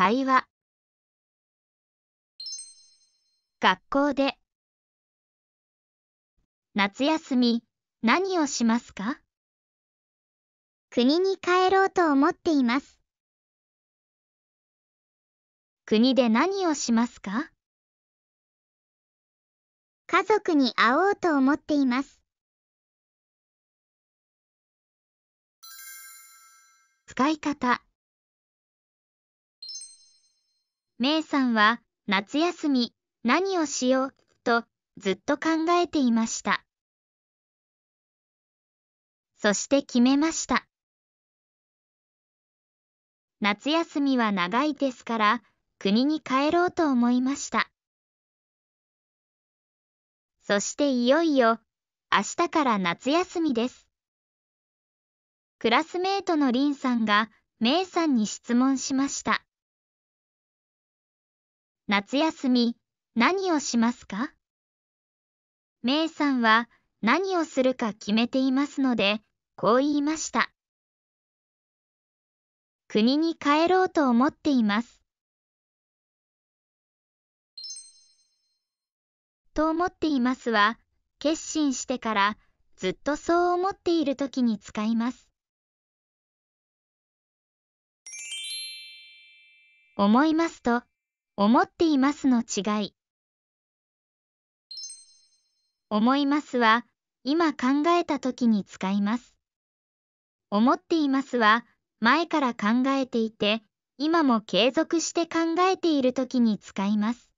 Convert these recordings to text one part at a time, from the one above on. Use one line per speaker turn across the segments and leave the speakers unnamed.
会話学校で夏休み何をしますか国に帰ろうと思っています国で何をしますか家族に会おうと思っています
使い方メイさんは、夏休み、何をしよう、と、ずっと考えていました。そして決めま
した。夏休みは長いですから、
国に帰ろうと思いました。そしていよいよ、明日から夏休みです。クラスメートのリンさんが、メイさんに質問しました。夏休み、何をしますかメイさんは何をするか決めていますので、こう言いました。国に帰ろうと思っています。と思っていますは、決心してからずっとそう思っている時に使います。思いますと、思っていますの違い。思いますは、今考えた時に使います。思っていますは、前から考えていて、今も継続して考えている時に使います。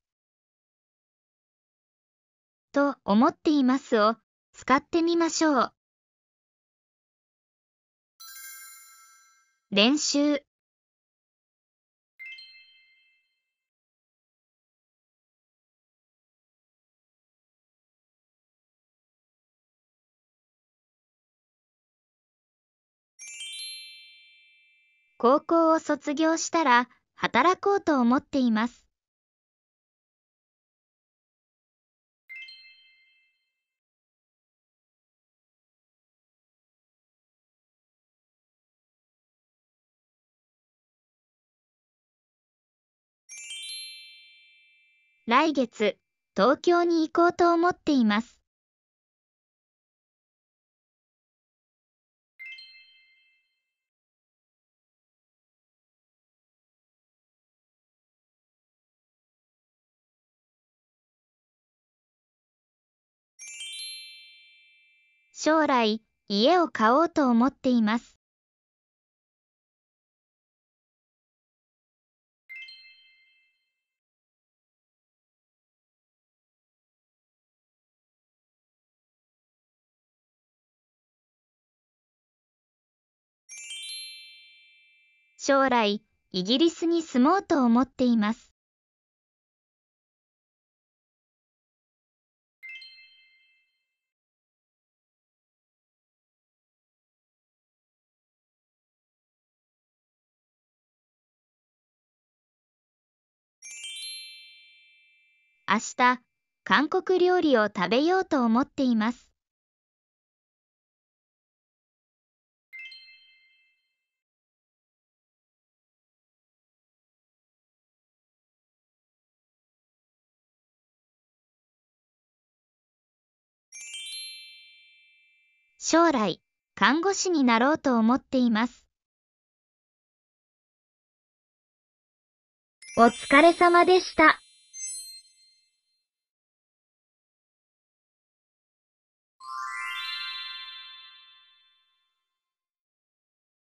と
思っていますを使ってみましょう。練習
高校を卒業したら働こうと思っています。
来月、東京に行こうと思っています。将来、家を買おうと思っています。将来、イギリスに住もうと思っています。
明日、韓国料理を食べようと思っています。
将来、看護師になろうと思っています。お疲れ様でした。